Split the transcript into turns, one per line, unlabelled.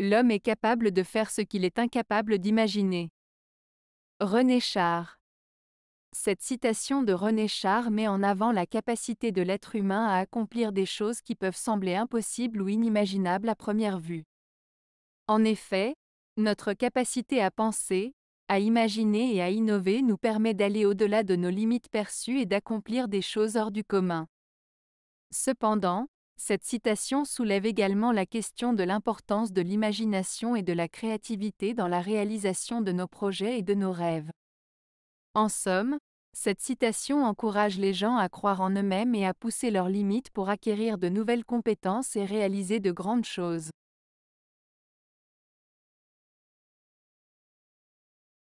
L'homme est capable de faire ce qu'il est incapable d'imaginer. René Char. Cette citation de René Char met en avant la capacité de l'être humain à accomplir des choses qui peuvent sembler impossibles ou inimaginables à première vue. En effet, notre capacité à penser, à imaginer et à innover nous permet d'aller au-delà de nos limites perçues et d'accomplir des choses hors du commun. Cependant, cette citation soulève également la question de l'importance de l'imagination et de la créativité dans la réalisation de nos projets et de nos rêves. En somme, cette citation encourage les gens à croire en eux-mêmes et à pousser leurs limites pour acquérir de nouvelles compétences et réaliser de grandes choses.